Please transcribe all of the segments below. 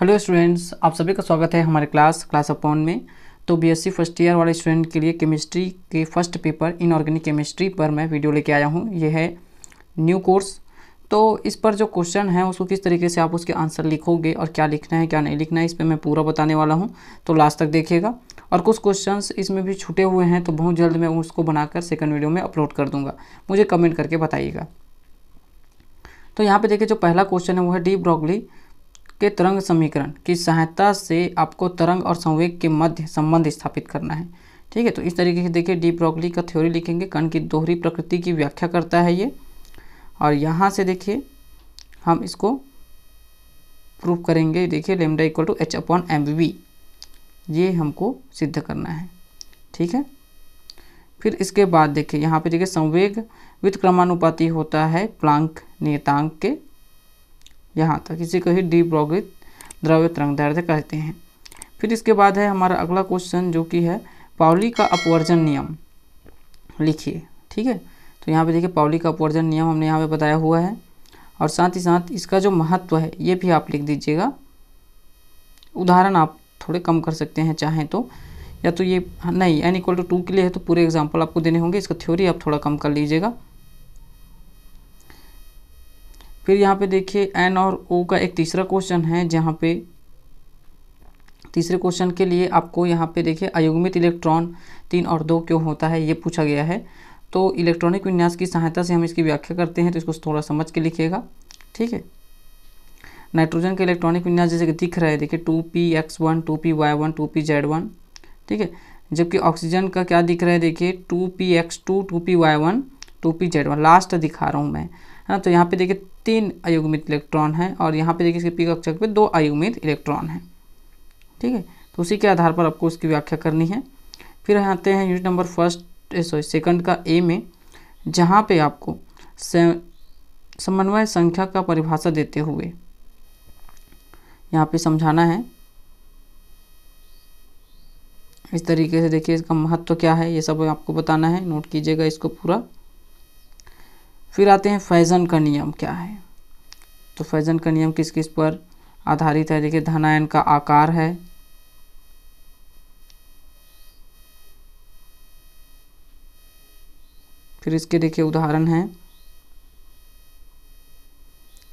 hello students आप सभी का स्वागत है हमारे क्लास क्लास अपॉन में तो बीएससी फर्स्ट ईयर वाले स्टूडेंट के लिए केमिस्ट्री के फर्स्ट पेपर इनऑर्गेनिक केमिस्ट्री पर मैं वीडियो लेके आया हूँ ये है न्यू कोर्स तो इस पर जो क्वेश्चन है उसको किस तरीके से आप उसके आंसर लिखोगे और क्या लिखना है क्या नहीं लिखना है इस पर मैं पूरा बताने वाला हूँ तो लास्ट तक देखिएगा और कुछ क्वेश्चन इसमें भी छुटे हुए हैं तो बहुत जल्द मैं उसको बनाकर सेकेंड वीडियो में अपलोड कर दूँगा मुझे कमेंट करके बताइएगा तो यहाँ पर देखिए जो पहला क्वेश्चन है वो है डी ब्रॉगली के तरंग समीकरण की सहायता से आपको तरंग और संवेग के मध्य संबंध स्थापित करना है ठीक है तो इस तरीके से देखिए डी ब्रॉगली का थ्योरी लिखेंगे कण की दोहरी प्रकृति की व्याख्या करता है ये और यहाँ से देखिए हम इसको प्रूव करेंगे देखिए lambda equal to H upon M V ये हमको सिद्ध करना है ठीक है फिर इसके बाद देखिए यहाँ पे देखिए संवेग वित्त क्रमानुपाती होता है प्लांक नियतांक के यहाँ तक इसी को ही डी ब्रोगित द्रव्य तरंग दैर्ध्य कहते हैं फिर इसके बाद है हमारा अगला क्वेश्चन जो कि है पावली का अपवर्जन नियम लिखिए ठीक है तो यहाँ पे देखिए पावली का अपवर्जन नियम हमने यहाँ पे बताया हुआ है और साथ ही साथ इसका जो महत्व है ये भी आप लिख दीजिएगा उदाहरण आप थोड़े कम कर सकते हैं चाहें तो या तो ये नहीं एन इक्वल टू टू के लिए है तो पूरे एग्जाम्पल आपको देने होंगे इसका थ्योरी आप थोड़ा कम कर लीजिएगा फिर यहाँ पे देखिए एन और ओ का एक तीसरा क्वेश्चन है जहाँ पे तीसरे क्वेश्चन के लिए आपको यहाँ पे देखिए अयुग्मित इलेक्ट्रॉन तीन और दो क्यों होता है ये पूछा गया है तो इलेक्ट्रॉनिक विन्यास की सहायता से हम इसकी व्याख्या करते हैं तो इसको थोड़ा समझ के लिखिएगा ठीक है नाइट्रोजन के इलेक्ट्रॉनिक विन्यास जैसे दिख रहा है देखिए two P X one two P Y one two P Z one ठीक है जबकि ऑक्सीजन का क्या दिख रहा है देखिए two P X two two P Y one two P Z one last दिखा रहा हूँ मैं है हाँ, ना तो यहाँ पे देखिए तीन अयुग्मित इलेक्ट्रॉन हैं और यहाँ पे देखिए इसके पी कक्षक पे दो अयुग्मित इलेक्ट्रॉन हैं ठीक है तो उसी के आधार पर आपको उसकी व्याख्या करनी है फिर आते हैं unit number first sorry second का ए में जहाँ पे आपको समन्वय संख्या का परिभाषा देते हुए यहाँ पे समझाना है इस तरीके से देखिए इसका महत्व क्या है ये सब आपको बताना है नोट कीजिएगा इसको पूरा फिर आते हैं फैज़न का नियम क्या है तो फैज़न का नियम किस किस पर आधारित है देखिए धनायन का आकार है फिर इसके देखिए उदाहरण है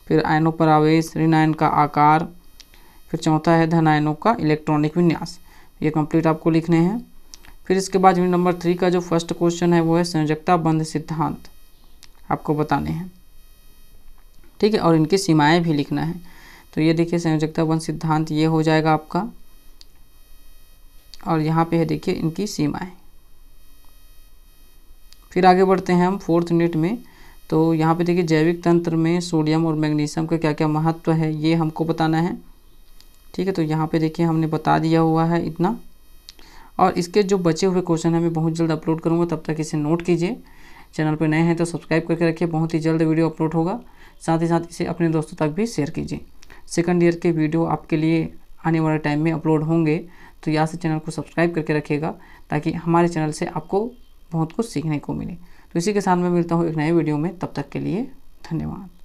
फिर आयनों पर आवेश ऋणायन का आकार फिर चौथा है धनायनों का इलेक्ट्रॉनिक विन्यास ये कंप्लीट आपको लिखने हैं फिर इसके बाद यूनिट नंबर थ्री का जो फर्स्ट क्वेश्चन है वो है संयोजकता बंध सिद्धांत आपको बताने हैं ठीक है और इनकी सीमाएं भी लिखना है तो ये देखिए संयोजकता वन सिद्धांत ये हो जाएगा आपका और यहाँ पे है देखिए इनकी सीमाएं फिर आगे बढ़ते हैं हम फोर्थ यूनिट में तो यहाँ पे देखिए जैविक तंत्र में सोडियम और मैग्नीशियम का क्या क्या महत्व है ये हमको बताना है ठीक है तो यहाँ पे देखिए हमने बता दिया हुआ है इतना और इसके जो बचे हुए क्वेश्चन हैं मैं बहुत जल्द अपलोड करूँगा तब तक इसे नोट कीजिए चैनल पर नए हैं तो सब्सक्राइब करके रखिए बहुत ही जल्द वीडियो अपलोड होगा साथ ही साथ इसे अपने दोस्तों तक भी शेयर कीजिए सेकंड ईयर के वीडियो आपके लिए आने वाले टाइम में अपलोड होंगे तो यहाँ से चैनल को सब्सक्राइब करके रखिएगा ताकि हमारे चैनल से आपको बहुत कुछ सीखने को मिले तो इसी के साथ मैं मिलता हूँ एक नए वीडियो में तब तक के लिए धन्यवाद